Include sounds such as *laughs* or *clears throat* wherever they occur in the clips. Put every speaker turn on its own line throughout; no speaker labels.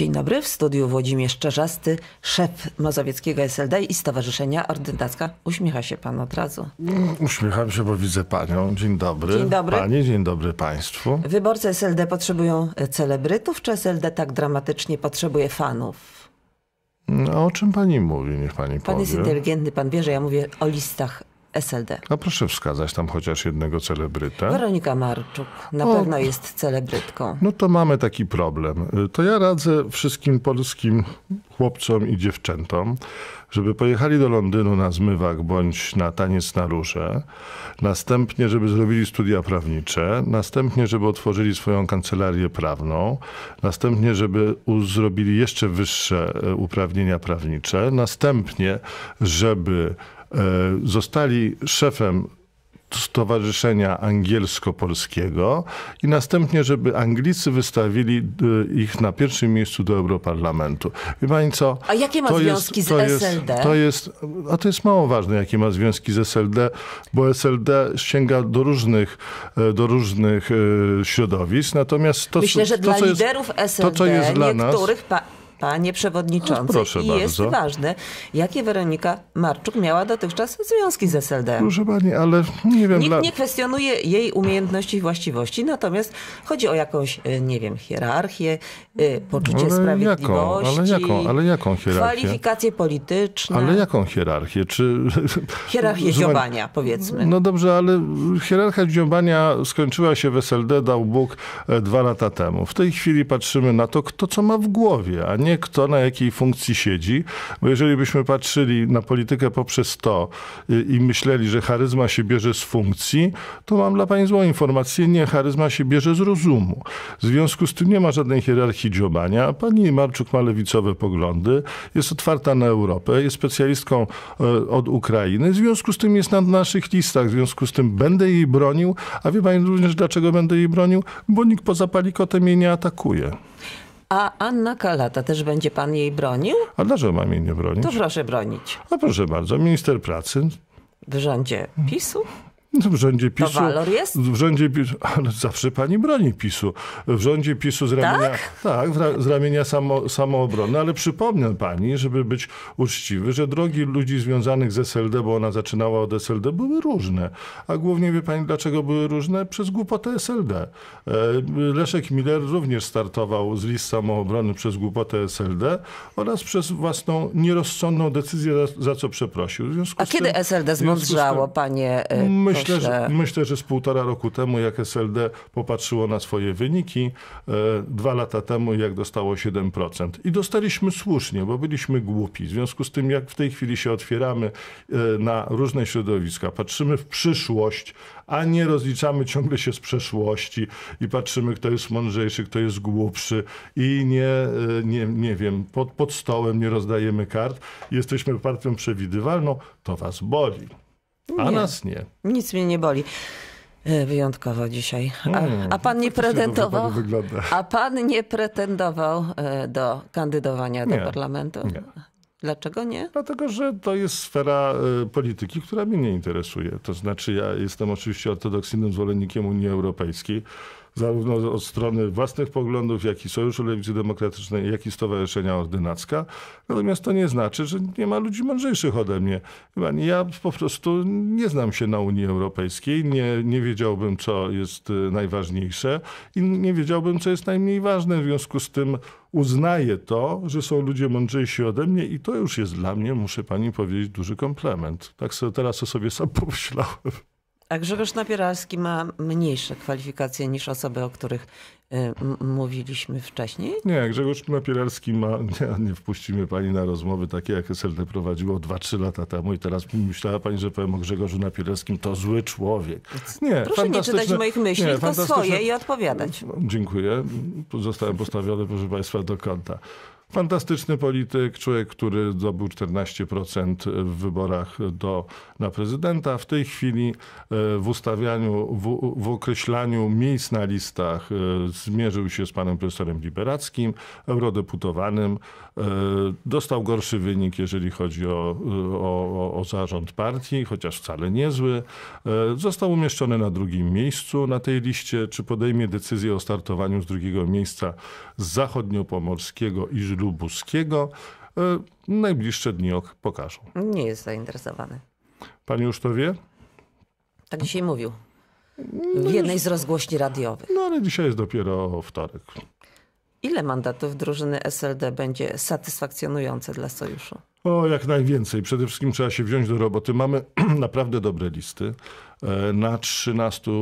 Dzień dobry, w studiu Włodzimierz Czerzasty, szef Mazowieckiego SLD i Stowarzyszenia Ordynacka. Uśmiecha się pan od razu.
Mm, uśmiecham się, bo widzę panią. Dzień dobry. Dzień dobry. Pani, dzień dobry państwu.
Wyborcy SLD potrzebują e, celebrytów, czy SLD tak dramatycznie potrzebuje fanów?
No, o czym pani mówi, niech pani pan powie. Pan jest inteligentny,
pan wie, że ja mówię o listach SLD.
A proszę wskazać tam chociaż jednego celebrytę.
Weronika Marczuk na o, pewno jest celebrytką.
No to mamy taki problem. To ja radzę wszystkim polskim chłopcom i dziewczętom, żeby pojechali do Londynu na zmywak bądź na taniec na róże, następnie, żeby zrobili studia prawnicze, następnie, żeby otworzyli swoją kancelarię prawną, następnie, żeby zrobili jeszcze wyższe e, uprawnienia prawnicze, następnie, żeby E, zostali szefem Stowarzyszenia Angielsko-Polskiego i następnie, żeby Anglicy wystawili e, ich na pierwszym miejscu do Europarlamentu. Wie pani co? A jakie ma to związki jest, to z jest, SLD? To jest, a to jest mało ważne, jakie ma związki z SLD, bo SLD sięga do różnych, e, do różnych środowisk, natomiast to, Myślę, że to, dla co liderów jest, SLD, to, co jest dla nas...
Panie przewodniczący, no, proszę i bardzo. jest ważne, jakie Weronika Marczuk miała dotychczas związki z SLD. Proszę
pani, ale nie wiem... Nikt dla... nie
kwestionuje jej umiejętności i właściwości, natomiast chodzi o jakąś, e, nie wiem, hierarchię, e, poczucie ale sprawiedliwości. Jaką? Ale jaką? Ale
jaką hierarchię?
Kwalifikacje polityczne. Ale
jaką hierarchię? Czy... *laughs* Hierarchię dziobania, powiedzmy. No dobrze, ale hierarchia dziobania skończyła się w SLD, dał Bóg, e, dwa lata temu. W tej chwili patrzymy na to, kto co ma w głowie, a nie pytanie, kto na jakiej funkcji siedzi, bo jeżeli byśmy patrzyli na politykę poprzez to y, i myśleli, że charyzma się bierze z funkcji, to mam dla pani złą informację, nie, charyzma się bierze z rozumu. W związku z tym nie ma żadnej hierarchii dziobania. Pani Marczuk ma lewicowe poglądy, jest otwarta na Europę, jest specjalistką e, od Ukrainy, w związku z tym jest na naszych listach, w związku z tym będę jej bronił, a wie pani również, dlaczego będę jej bronił? Bo nikt poza palikotem jej nie atakuje.
A Anna Kalata też będzie pan jej bronił?
A dlaczego mam jej nie bronić? To proszę bronić. A proszę bardzo, minister pracy. W rządzie PiSu? W rządzie PiSu. To walor jest? W rządzie PiSu, ale zawsze pani broni PiSu. W rządzie PiSu z ramienia, tak? tak z ramienia samo, samoobrony, ale przypomnę pani, żeby być uczciwy, że drogi ludzi związanych z SLD, bo ona zaczynała od SLD, były różne. A głównie wie pani, dlaczego były różne? Przez głupotę SLD. E, Leszek Miller również startował z list samoobrony przez głupotę SLD oraz przez własną nierozsądną decyzję, za, za co przeprosił. A kiedy tym, SLD zmądrzało, tym, panie e, myślę, myślę. Że, myślę, że z półtora roku temu, jak SLD popatrzyło na swoje wyniki, e, dwa lata temu, jak dostało 7%. I dostaliśmy słusznie, bo byliśmy głupi. W związku z tym, jak w tej chwili się otwieramy e, na różne środowiska, patrzymy w przyszłość, a nie rozliczamy ciągle się z przeszłości i patrzymy, kto jest mądrzejszy, kto jest głupszy i nie, e, nie, nie wiem, pod, pod stołem nie rozdajemy kart, jesteśmy partią przewidywalną, to was boli. A nie. nas nie.
Nic mnie nie boli. E, wyjątkowo dzisiaj. A, hmm, a pan nie pretendował. A pan nie pretendował do kandydowania do nie. parlamentu? Nie.
Dlaczego nie? Dlatego, że to jest sfera e, polityki, która mnie nie interesuje. To znaczy, ja jestem oczywiście ortodoksyjnym zwolennikiem Unii Europejskiej zarówno od strony własnych poglądów, jak i Sojuszu Lewicy Demokratycznej, jak i Stowarzyszenia Ordynacka. Natomiast to nie znaczy, że nie ma ludzi mądrzejszych ode mnie. Pani, ja po prostu nie znam się na Unii Europejskiej, nie, nie wiedziałbym, co jest e, najważniejsze i nie wiedziałbym, co jest najmniej ważne. W związku z tym uznaję to, że są ludzie mądrzejsi ode mnie i to już jest dla mnie, muszę pani powiedzieć, duży komplement. Tak sobie teraz o sobie sam *laughs* pomyślałem.
A tak, Grzegorz Napieralski ma mniejsze kwalifikacje niż osoby, o których y, mówiliśmy wcześniej?
Nie, Grzegorz Napieralski ma, *laughs* nie, nie wpuścimy pani na rozmowy takie, jak SLD prowadziło 2-3 lata temu i teraz myślała pani, że powiem o Grzegorzu Napieralskim, to zły człowiek. Nie, Proszę nie czytać moich myśli, nie, tylko swoje i
odpowiadać. No,
dziękuję. Zostałem postawiony, proszę państwa, do kąta. Fantastyczny polityk, człowiek, który zdobył 14% w wyborach do, na prezydenta. W tej chwili e, w ustawianiu, w, w określaniu miejsc na listach e, zmierzył się z panem profesorem Liberackim, eurodeputowanym. E, dostał gorszy wynik, jeżeli chodzi o, o, o zarząd partii, chociaż wcale niezły. Został umieszczony na drugim miejscu na tej liście. Czy podejmie decyzję o startowaniu z drugiego miejsca z zachodniopomorskiego i Lubuskiego. E, najbliższe dni pokażą.
Nie jest zainteresowany.
Pani już to wie?
Tak dzisiaj mówił. No w jednej
z rozgłośni radiowych. No ale dzisiaj jest dopiero wtorek.
Ile mandatów drużyny SLD będzie satysfakcjonujące dla sojuszu?
O, jak najwięcej. Przede wszystkim trzeba się wziąć do roboty. Mamy *clears throat* naprawdę dobre listy. E, na 13, e,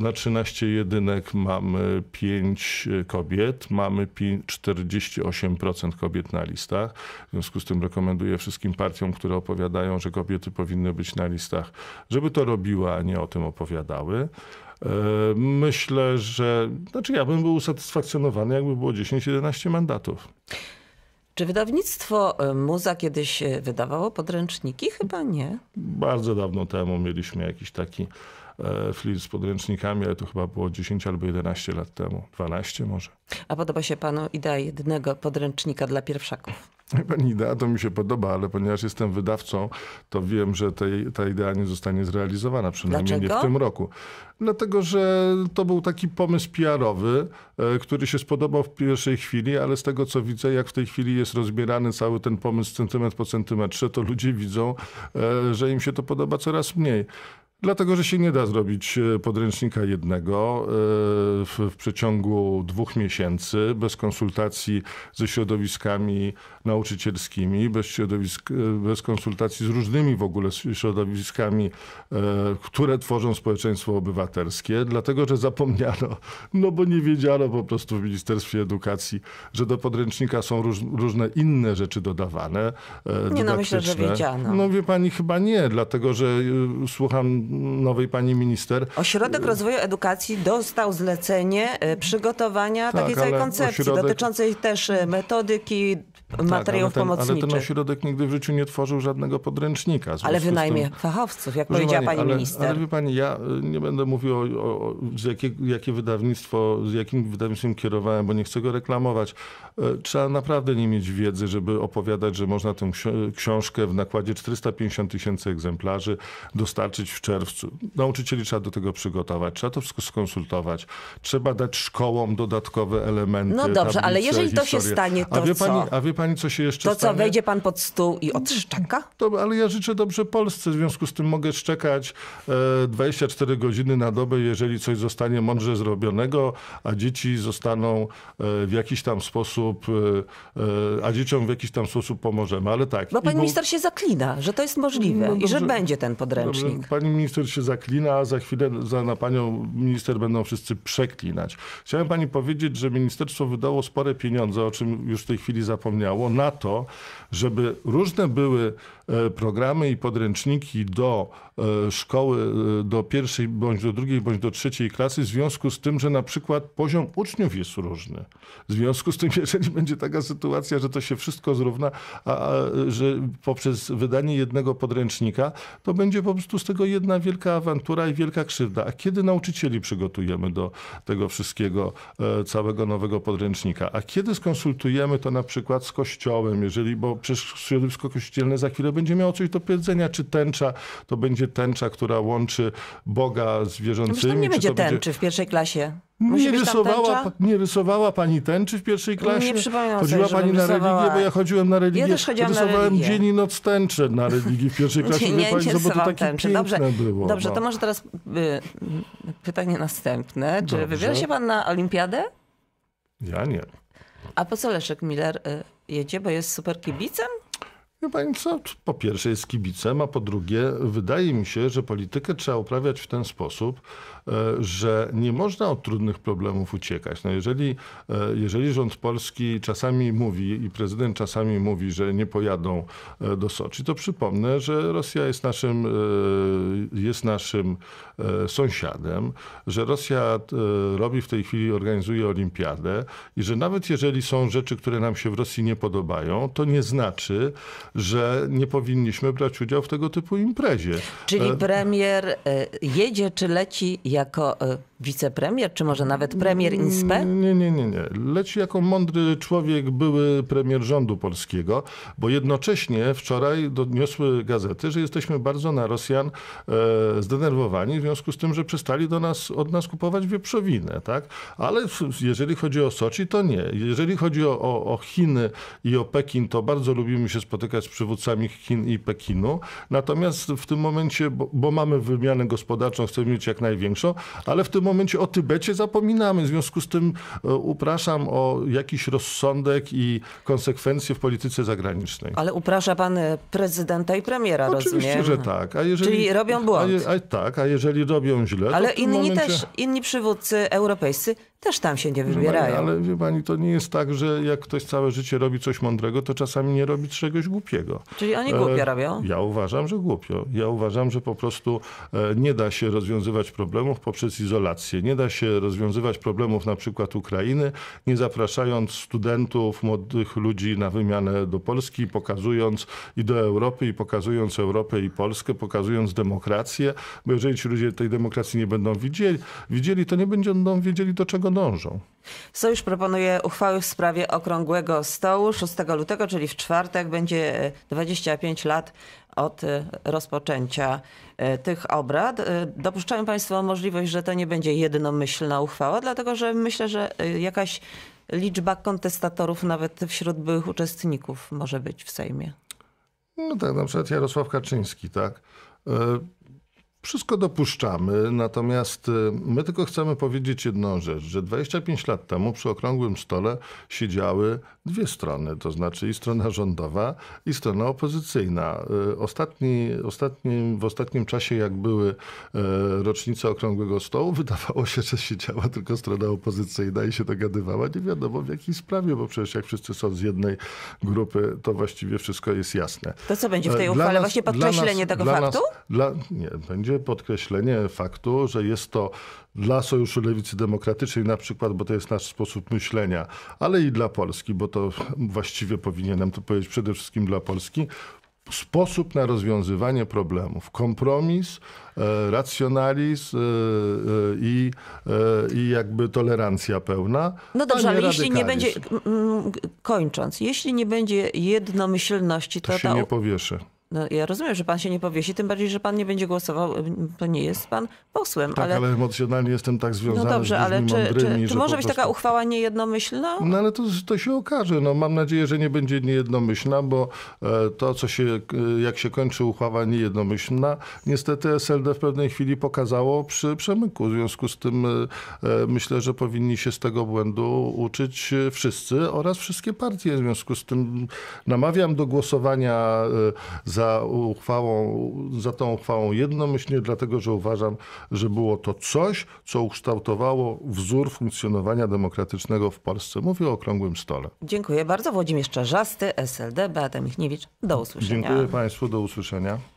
na 13 jedynek mamy 5 e, kobiet, mamy 5, 48% kobiet na listach. W związku z tym rekomenduję wszystkim partiom, które opowiadają, że kobiety powinny być na listach, żeby to robiły, a nie o tym opowiadały. Myślę, że znaczy ja bym był usatysfakcjonowany, jakby było 10-11 mandatów.
Czy wydawnictwo e, Muza kiedyś e, wydawało podręczniki? Chyba nie.
Bardzo dawno temu mieliśmy jakiś taki e, flirt z podręcznikami, ale to chyba było 10 albo 11 lat temu, 12 może. A podoba się panu idea jednego podręcznika dla pierwszaków? Pani idea to mi się podoba, ale ponieważ jestem wydawcą, to wiem, że tej, ta idea nie zostanie zrealizowana, przynajmniej Dlaczego? nie w tym roku. Dlatego, że to był taki pomysł PR-owy, e, który się spodobał w pierwszej chwili, ale z tego co widzę, jak w tej chwili jest rozbierany cały ten pomysł centymetr po centymetrze, to ludzie widzą, e, że im się to podoba coraz mniej. Dlatego, że się nie da zrobić e, podręcznika jednego e, w przeciągu dwóch miesięcy, bez konsultacji ze środowiskami nauczycielskimi, bez, środowisk, e, bez konsultacji z różnymi w ogóle środowiskami, które tworzą społeczeństwo obywatelskie, dlatego, że zapomniano, *laughs* no bo nie wiedziano po prostu w Ministerstwie Edukacji, że do podręcznika są róż, różne inne rzeczy dodawane. Nie, no myślę, że wiedziano. No wie pani, chyba nie, dlatego, że słucham nowej pani minister. Ośrodek y,
Rozwoju Edukacji dostał zlecenie y, przygotowania tak, takiej całej koncepcji ośrodek... dotyczącej też y, metodyki, materiałów tak, ale ten, Ale ten
ośrodek nigdy w życiu nie tworzył żadnego podręcznika. Ale wynajmie tym, fachowców, jak powiedziała pani, pani minister. Ale wie pani, ja y, nie będę mówił o, o jakie, jakie wydawnictwo, z jakim wydawnictwem kierowałem, bo nie chcę go reklamować. Y, trzeba naprawdę nie mieć wiedzy, żeby opowiadać, że można tę książkę w nakładzie 450 tysięcy egzemplarzy dostarczyć w czerwcu. Nauczycieli trzeba do tego przygotować, trzeba to wszystko skonsultować, trzeba dać szkołom dodatkowe elementy. No dobrze, tablice, ale jeżeli to się stanie, to a wie pani, co? A wie pani, co się jeszcze To stanie? co, wejdzie pan
pod stół i
odszczeka? To, ale ja życzę dobrze Polsce, w związku z tym mogę szczekać 24 e, godziny na dobę, jeżeli coś zostanie mądrze zrobionego, a dzieci zostaną e, w jakiś tam sposób, e, a dzieciom w jakiś tam sposób pomożemy, ale tak. Bo pan minister
się zaklina, że to jest możliwe no, i że będzie ten podręcznik. Dobrze.
Pani minister się zaklina, a za chwilę za, na panią minister będą wszyscy przeklinać. Chciałem pani powiedzieć, że ministerstwo wydało spore pieniądze, o czym już w tej chwili zapomniałem, na to, żeby różne były E, programy i podręczniki do e, szkoły, e, do pierwszej bądź do drugiej bądź do trzeciej klasy, w związku z tym, że na przykład poziom uczniów jest różny. W związku z tym, *laughs* jeżeli będzie taka sytuacja, że to się wszystko zrówna, a, że poprzez wydanie jednego podręcznika, to będzie po prostu z tego jedna wielka awantura i wielka krzywda. A kiedy nauczycieli przygotujemy do tego wszystkiego, całego nowego podręcznika? A kiedy skonsultujemy to na przykład z kościołem, jeżeli, bo przecież środowisko kościelne za chwilę będzie miało coś do powiedzenia, czy tęcza to będzie tęcza, która łączy Boga z wierzącymi. No, nie będzie tęczy będzie...
w pierwszej klasie. Musi nie rysowała,
nie rysowała pani tęczy w pierwszej klasie? Nie przypominam Chodziła sobie, pani na rysowała... religię, bo ja chodziłem na religię. Ja też chodziłam Rysowałem na religię. dzień i noc tęczę na religii w pierwszej klasie. nie, *laughs* nie pani, no takie tęczy. Dobrze, było, dobrze no. to może
teraz y, pytanie następne.
Czy dobrze. wybiera się
pan na olimpiadę? Ja nie. A po co Leszek Miller y, jedzie, bo jest super kibicem? co,
po pierwsze jest kibicem, a po drugie wydaje mi się, że politykę trzeba uprawiać w ten sposób, e, że nie można od trudnych problemów uciekać. No jeżeli, e, jeżeli rząd polski czasami mówi i prezydent czasami mówi, że nie pojadą e, do Soczi, to przypomnę, że Rosja jest naszym, jest naszym sąsiadem, że Rosja robi w tej chwili, organizuje olimpiadę i że nawet jeżeli są rzeczy, które nam się w Rosji nie podobają, to nie znaczy, że nie powinniśmy brać udziału w tego typu imprezie. Czyli e,
premier e, jedzie czy leci jako e, wicepremier, czy może nawet premier mm, INSPE?
Nie, nie, nie, nie. Leci jako mądry człowiek były premier rządu polskiego, bo jednocześnie wczoraj doniosły gazety, że jesteśmy bardzo na Rosjan zdenerwowani w związku z tym, że przestali do nas, od nas kupować wieprzowinę, tak? Ale jeżeli chodzi o Soczi, to nie. Jeżeli chodzi o, o, o Chiny i o Pekin, to bardzo lubimy się spotykać z przywódcami Chin i Pekinu. Natomiast w tym momencie, bo, bo mamy wymianę gospodarczą, chcemy mieć jak największą, ale w tym momencie o Tybecie zapominamy. W związku z tym e, upraszam o jakiś rozsądek i konsekwencje w polityce zagranicznej.
Ale uprasza pan e, prezydenta i premiera, Oczywiście, rozumiem. że tak. A jeżeli, Czyli robią błąd.
A je, a, tak, a jeżeli robią źle, Ale inni momencie... też,
inni przywódcy europejscy też tam się nie wybierają. ale
wie pani, to nie jest tak, że jak ktoś całe życie robi coś mądrego, to czasami nie robi czegoś głupiego. Czyli oni e, głupio e, robią? Ja uważam, że głupio. Ja uważam, że po prostu e, nie da się rozwiązywać problemów poprzez izolację. Nie da się rozwiązywać problemów na przykład Ukrainy, nie zapraszając studentów, młodych ludzi na wymianę do Polski, pokazując i do Europy, i pokazując Europę i Polskę, pokazując demokrację, bo jeżeli ci ludzie tej demokracji nie będą widzieli, widzieli to nie będą wiedzieli, do czego dążą.
Sojusz proponuje uchwały w sprawie okrągłego stołu 6 lutego, czyli w czwartek będzie 25 lat od e, rozpoczęcia e, tych obrad. E, dopuszczają Państwo możliwość, że to nie będzie jednomyślna uchwała, dlatego że myślę, że jakaś liczba kontestatorów nawet wśród byłych uczestników może być w Sejmie.
No tak, na przykład Jarosław Kaczyński, tak. Wszystko dopuszczamy, natomiast y, my tylko chcemy powiedzieć jedną rzecz, że 25 lat temu przy okrągłym stole siedziały dwie strony, to znaczy i strona rządowa, i strona opozycyjna. Y, ostatni, ostatni w ostatnim czasie, jak były e, rocznice okrągłego stołu, *laughs* wydawało się, że siedziała tylko strona opozycyjna i się dogadywała. Nie wiadomo w jakiej sprawie, bo przecież jak wszyscy są z jednej grupy, to właściwie wszystko jest jasne. To co będzie w tej e, uchwale? Właśnie podkreślenie nas, tego faktu? Nas, dla, nie, będzie podkreślenie faktu, że jest to dla Sojuszu Lewicy Demokratycznej na przykład, bo to jest nasz sposób myślenia, ale i dla Polski, bo to właściwie powinienem to powiedzieć przede wszystkim dla Polski, sposób na rozwiązywanie problemów. Kompromis, e, racjonalizm e, e, i, i jakby tolerancja pełna. No dobrze, ale jeśli nie będzie,
kończąc, jeśli nie będzie jednomyślności, to, to się nie powieszy. No, ja rozumiem, że pan się nie powiesi, tym bardziej, że pan nie będzie głosował, to nie jest pan posłem. Tak, ale, ale
emocjonalnie jestem tak no związany. No dobrze, z ale czy, czy, czy może być prostu... taka
uchwała niejednomyślna?
No ale to, to się okaże. No, mam nadzieję, że nie będzie niejednomyślna, bo e, to, co się, jak się kończy uchwała niejednomyślna, niestety SLD w pewnej chwili pokazało przy przemyku. W związku z tym e, e, myślę, że powinni się z tego błędu uczyć wszyscy oraz wszystkie partie. W związku z tym namawiam do głosowania za za uchwałą, za tą uchwałą jednomyślnie, dlatego że uważam, że było to coś, co ukształtowało wzór funkcjonowania demokratycznego w Polsce. Mówię o okrągłym stole.
Dziękuję bardzo. Włodzimierz Czarzasty, SLD, Beata Michniewicz. Do usłyszenia. Dziękuję
Państwu, do usłyszenia.